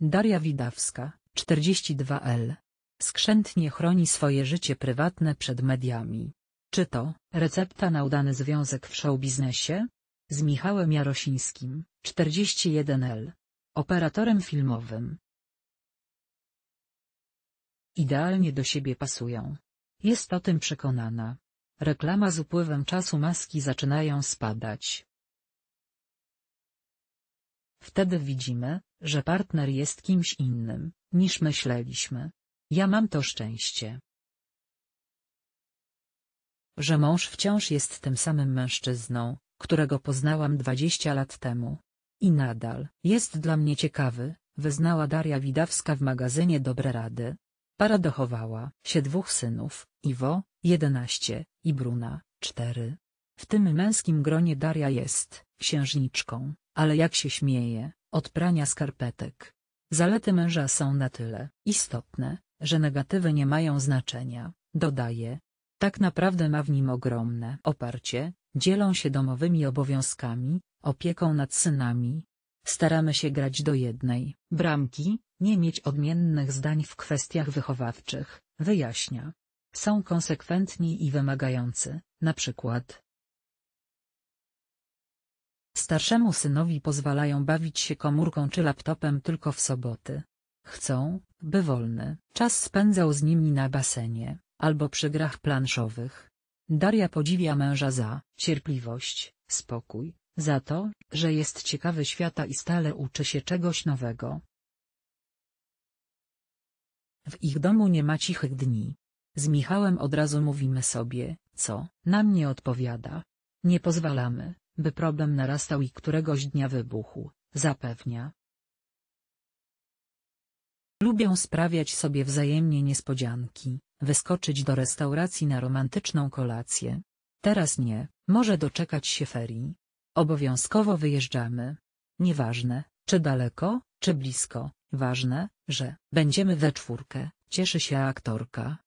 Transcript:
Daria Widawska, 42L. Skrzętnie chroni swoje życie prywatne przed mediami. Czy to recepta na udany związek w showbiznesie? Z Michałem Jarosińskim, 41L. Operatorem filmowym. Idealnie do siebie pasują. Jest o tym przekonana. Reklama z upływem czasu maski zaczynają spadać. Wtedy widzimy, że partner jest kimś innym, niż myśleliśmy. Ja mam to szczęście. Że mąż wciąż jest tym samym mężczyzną, którego poznałam 20 lat temu. I nadal jest dla mnie ciekawy, wyznała Daria Widawska w magazynie Dobre Rady. Para dochowała się dwóch synów, Iwo, 11, i Bruna, 4. W tym męskim gronie Daria jest księżniczką ale jak się śmieje, od prania skarpetek. Zalety męża są na tyle istotne, że negatywy nie mają znaczenia, dodaje. Tak naprawdę ma w nim ogromne oparcie, dzielą się domowymi obowiązkami, opieką nad synami. Staramy się grać do jednej bramki, nie mieć odmiennych zdań w kwestiach wychowawczych, wyjaśnia. Są konsekwentni i wymagający, na przykład, Starszemu synowi pozwalają bawić się komórką czy laptopem tylko w soboty. Chcą, by wolny czas spędzał z nimi na basenie, albo przy grach planszowych. Daria podziwia męża za cierpliwość, spokój, za to, że jest ciekawy świata i stale uczy się czegoś nowego. W ich domu nie ma cichych dni. Z Michałem od razu mówimy sobie, co nam nie odpowiada. Nie pozwalamy, by problem narastał i któregoś dnia wybuchł, zapewnia. Lubią sprawiać sobie wzajemnie niespodzianki, wyskoczyć do restauracji na romantyczną kolację. Teraz nie, może doczekać się ferii. Obowiązkowo wyjeżdżamy. Nieważne, czy daleko, czy blisko, ważne, że będziemy we czwórkę, cieszy się aktorka.